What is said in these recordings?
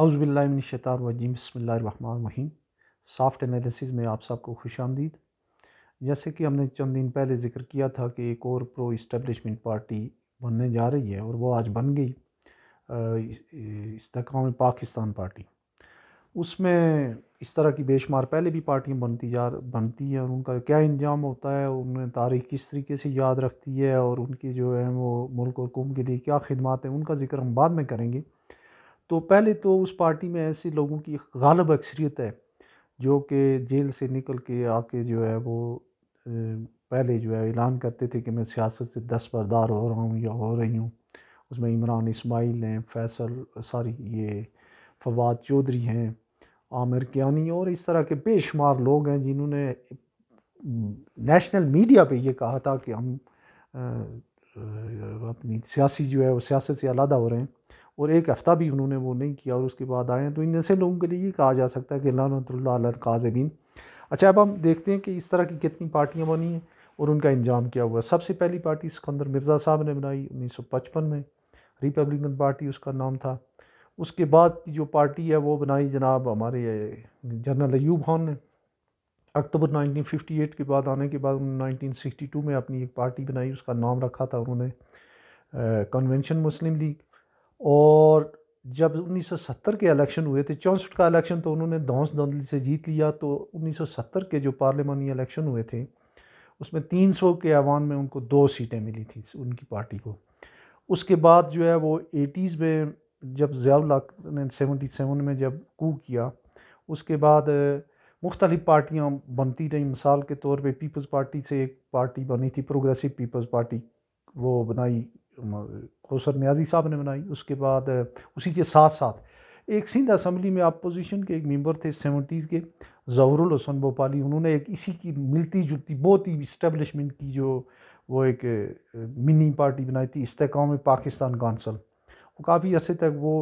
अउज़बिल्लिनशतारवजीम बसमीम soft analysis में आप सबको खुश आमदीद जैसे कि हमने चंद दिन पहले जिक्र किया था कि एक और प्रो इस्टबलिशमेंट पार्टी बनने जा रही है और वो आज बन गई इस्तकाम पाकिस्तान पार्टी उसमें इस तरह की बेशुमार पहले भी पार्टियाँ बनती जा बनती हैं और उनका क्या इंजाम होता है उन्हें तारीख किस तरीके से याद रखती है और उनकी जो है वो मुल्क और कौम के लिए क्या खदमात हैं उनका जिक्र हम बाद में करेंगे तो पहले तो उस पार्टी में ऐसे लोगों की गालब अक्सरियत है जो कि जेल से निकल के आके जो है वो पहले जो है ऐलान करते थे कि मैं सियासत से दस बरदार हो रहा हूँ या हो रही हूँ उसमें इमरान इसमाइल हैं फैसल सारी ये फवाद चौधरी हैं आमिर क्यानी और इस तरह के बेशुमार लोग हैं जिन्होंने नेशनल मीडिया पे ये कहा था कि हम अपनी सियासी जो है वो सियासत से अलहदा हो रहे हैं और एक हफ़्ता भी उन्होंने वो नहीं किया और उसके बाद आए तो इन ऐसे लोगों के लिए ये कहा जा सकता है कि काजमीन अच्छा अब हम देखते हैं कि इस तरह की कितनी पार्टियाँ बनी हैं और उनका इंजाम क्या हुआ सबसे पहली पार्टी सिकंदर मिर्ज़ा साहब ने बनाई पचपन में रिपब्लिकन पार्टी उसका नाम था उसके बाद की जो पार्टी है वो बनाई जनाब हमारे जनरल अयूब खान ने अक्टूबर 1958 के बाद आने के बाद उन्होंने 1962 में अपनी एक पार्टी बनाई उसका नाम रखा था उन्होंने कन्वेंशन मुस्लिम लीग और जब 1970 के इलेक्शन हुए थे चौंसठ का इलेक्शन तो उन्होंने धौस धंधली से जीत लिया तो 1970 के जो पार्लियामानी इलेक्शन हुए थे उसमें 300 के आवान में उनको दो सीटें मिली थी उनकी पार्टी को उसके बाद जो है वो एटीज़ में जब जयाउलक ने सेवेंटी सेवन में जब कू किया उसके बाद मुख्तलिफ़ पार्टियाँ बनती रहीं मिसाल के तौर पे पीपल्स पार्टी से एक पार्टी बनी थी प्रोग्रेसिव पीपल्स पार्टी वो बनाई कौसर न्याजी साहब ने बनाई उसके बाद उसी के साथ साथ एक सिंध असम्बली में अपोजिशन के एक मेंबर थे सेवेंटीज़ के जहरुल हसन भोपाली उन्होंने एक इसी की मिलती जुलती बहुत ही इस्टेबलिशमेंट की जो वो एक मिनी पार्टी बनाई थी इस्तेकाम पाकिस्तान कौंसल वो काफ़ी अरसे तक वो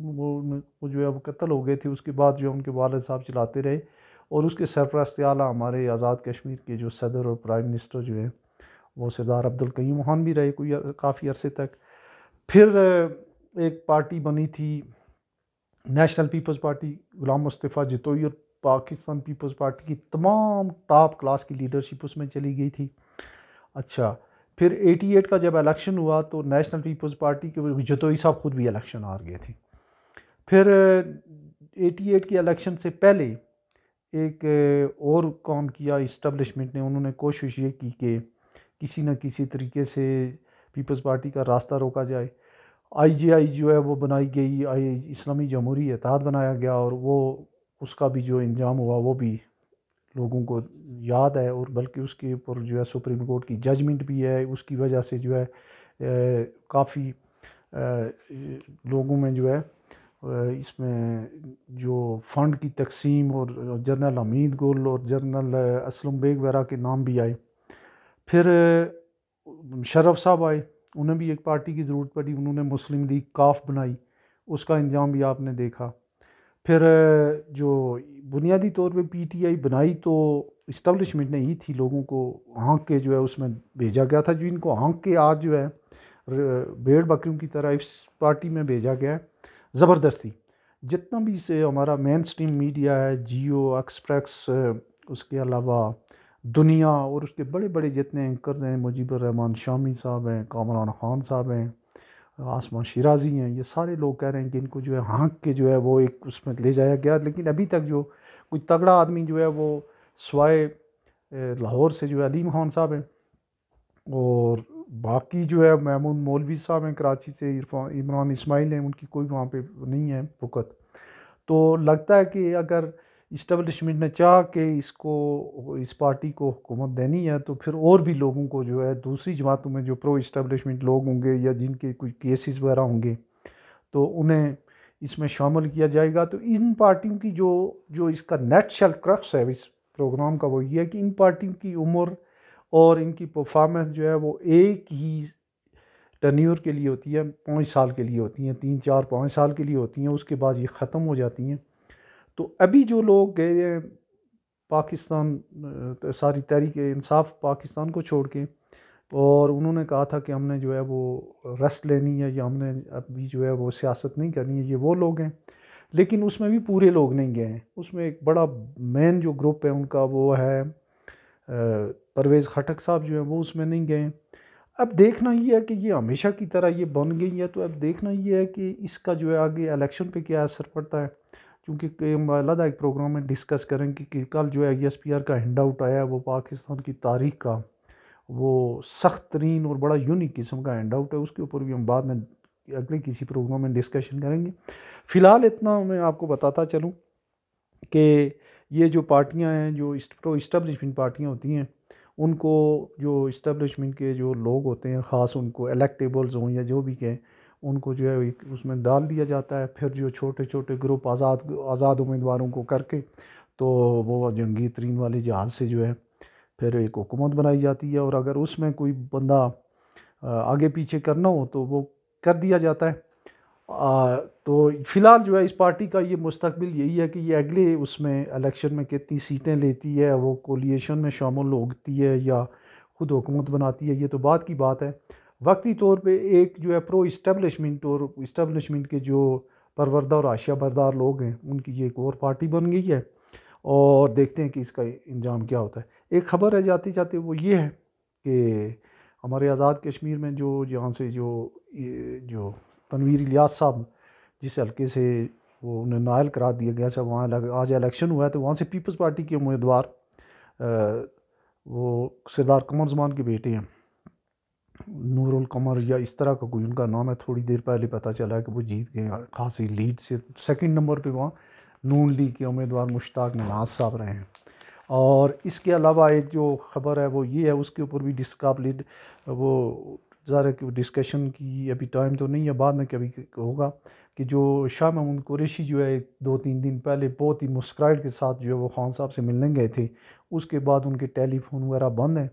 वो वो जो है वो कत्ल हो गए थे उसके बाद जो है उनके वालद साहब चलाते रहे और उसके सरप्रस्त आला हमारे आज़ाद कश्मीर के जो सदर और प्राइम मिनिस्टर जो है वो सरदार अब्दुल कईम खान भी रहे कोई काफ़ी अरसे तक फिर एक पार्टी बनी थी National People's Party Ghulam Mustafa Jatoi और पाकिस्तान पीपल्स पार्टी की तमाम टॉप क्लास की लीडरशिप उसमें चली गई थी अच्छा फिर 88 का जब इलेक्शन हुआ तो नेशनल पीपल्स पार्टी के जतोई साहब खुद भी इलेक्शन हार गए थे फिर 88 के इलेक्शन से पहले एक और काम किया इस्टबलिशमेंट ने उन्होंने कोशिश ये की कि किसी न किसी तरीके से पीपल्स पार्टी का रास्ता रोका जाए आई जो है वो बनाई गई आई इस्लामी जमहूरी एतहाद बनाया गया और वो उसका भी जो इंजाम हुआ वो भी लोगों को याद है और बल्कि उसके ऊपर जो है सुप्रीम कोर्ट की जजमेंट भी है उसकी वजह से जो है काफ़ी लोगों में जो है इसमें जो फ़ंड की तकसीम और जनरल हमीद गुल और जनरल असलम बेग वगैरह के नाम भी आए फिर शरफ साहब आए उन्हें भी एक पार्टी की ज़रूरत पड़ी उन्होंने मुस्लिम लीग काफ बनाई उसका इंजाम भी आपने देखा फिर जो बुनियादी तौर पे पीटीआई बनाई तो इस्टबलिशमेंट ने ही थी लोगों को हाँक के जो है उसमें भेजा गया था जो इनको हाँक के आज जो है भेड़ बकरियों की तरह इस पार्टी में भेजा गया है ज़बरदस्ती जितना भी से हमारा मेन स्ट्रीम मीडिया है जियो एक्सप्रेस उसके अलावा दुनिया और उसके बड़े बड़े जितने एंकर्स हैं रहमान शामी साहब हैं कामरान खान साहब हैं आसमान शराजी हैं ये सारे लोग कह रहे हैं कि इनको जो है हाँक के जो है वो एक उसमें ले जाया गया लेकिन अभी तक जो कोई तगड़ा आदमी जो है वो सवाए लाहौर से जो है अलीम खान साहब हैं और बाकी जो है मैमून मौलवी साहब हैं कराची से इमरान इसमाइल हैं उनकी कोई वहाँ पर नहीं है फुकत तो लगता है कि अगर इस्टबलिशमेंट ने चाह के इसको इस पार्टी को हुकूमत देनी है तो फिर और भी लोगों को जो है दूसरी जमातों में जो प्रो इस्टबलिशमेंट लोग होंगे या जिनके कुछ केसेस वगैरह होंगे तो उन्हें इसमें शामिल किया जाएगा तो इन पार्टियों की जो जो इसका नेट शेल क्रक्स है इस प्रोग्राम का वो ये है कि इन पार्टियों की उम्र और इनकी परफॉर्मेंस जो है वो एक ही टन्योर के लिए होती है पाँच साल के लिए होती हैं तीन चार पाँच साल के लिए होती हैं उसके बाद ये ख़त्म हो जाती हैं तो अभी जो लोग गए हैं पाकिस्तान सारी तहरीक इंसाफ पाकिस्तान को छोड़ के और उन्होंने कहा था कि हमने जो है वो रेस्ट लेनी है या हमने अभी जो है वो सियासत नहीं करनी है ये वो लोग हैं लेकिन उसमें भी पूरे लोग नहीं गए हैं उसमें एक बड़ा मेन जो ग्रुप है उनका वो है परवेज़ खटक साहब जो है वो उसमें नहीं गए अब देखना ये है कि ये हमेशा की तरह ये बन गई है तो अब देखना ये है कि इसका जो है आगे इलेक्शन पे क्या असर पड़ता है चूँकि एक प्रोग्राम में डिस्कस करें कि, कि कल जो है एस पी आर का हैंड आउट आया वो पाकिस्तान की तारीख का वो सख्त तरीन और बड़ा यूनिक किस्म का हैंड आउट है उसके ऊपर भी हम बाद में अगले किसी प्रोग्राम में डिस्कशन करेंगे फ़िलहाल इतना मैं आपको बताता चलूँ कि ये जो पार्टियाँ हैं जो प्रो इस्टबलिशमेंट पार्टियाँ होती हैं उनको जो इस्टबलिशमेंट के जो लोग होते हैं ख़ास उनको एलेक्टेबल्स हों या जो भी कहें उनको जो है उसमें डाल दिया जाता है फिर जो छोटे छोटे ग्रुप आज़ाद आज़ाद उम्मीदवारों को करके तो वो जंगी तरीन वाले जहाज़ से जो है फिर एक हुकूमत बनाई जाती है और अगर उसमें कोई बंदा आगे पीछे करना हो तो वो कर दिया जाता है आ, तो फ़िलहाल जो है इस पार्टी का ये मुस्तबिल यही है कि ये अगले उसमें इलेक्शन में कितनी सीटें लेती है वो कोलिएशन में शामिल होती है या ख़ुद हुकूमत बनाती है ये तो बाद की बात है वक्ती तौर पे एक जो है प्रो इस्टबलिशमेंट और इस्टबलिशमेंट के जो परवरदा और आशिया बरदार लोग हैं उनकी ये एक और पार्टी बन गई है और देखते हैं कि इसका इंजाम क्या होता है एक खबर है जाते जाते वो ये है कि हमारे आज़ाद कश्मीर में जो यहाँ से जो जो तनवीर इलियास साहब जिस हल्के से वो उन्हें नायल करार दिया गया था वहाँ आज इलेक्शन हुआ है तो वहाँ से पीपल्स पार्टी के उम्मीदवार वो सरदार कमर जमान के बेटे हैं नूरुल कमर या इस तरह का कोई उनका नाम है थोड़ी देर पहले पता चला है कि वो जीत गए खासी लीड से सेकंड नंबर पे वहाँ नून लीग के उम्मीदवार मुश्ताक नवाज साहब रहे हैं और इसके अलावा एक जो ख़बर है वो ये है उसके ऊपर भी डिस्काबलिड वो ज़रा कि डिस्कशन की अभी टाइम तो नहीं है बाद में कभी होगा कि जो शाह महमूद कुरेशी जो है दो तीन दिन पहले बहुत ही मुस्कराहट के साथ जो है वो खान साहब से मिलने गए थे उसके बाद उनके टेलीफोन वगैरह बंद हैं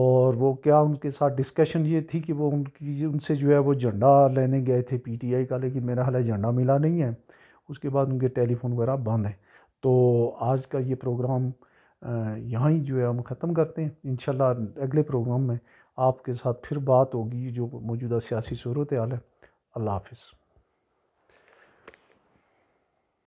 और वो क्या उनके साथ डिस्कशन ये थी कि वो उनकी उनसे जो है वो झंडा लेने गए थे पीटीआई का लेकिन मेरा हाल झंडा मिला नहीं है उसके बाद उनके टेलीफोन वगैरह बंद है तो आज का ये प्रोग्राम यहाँ ही जो है हम ख़त्म करते हैं इन अगले प्रोग्राम में आपके साथ फिर बात होगी जो मौजूदा सियासी सूरत हाल है अल्लाह हाफिज़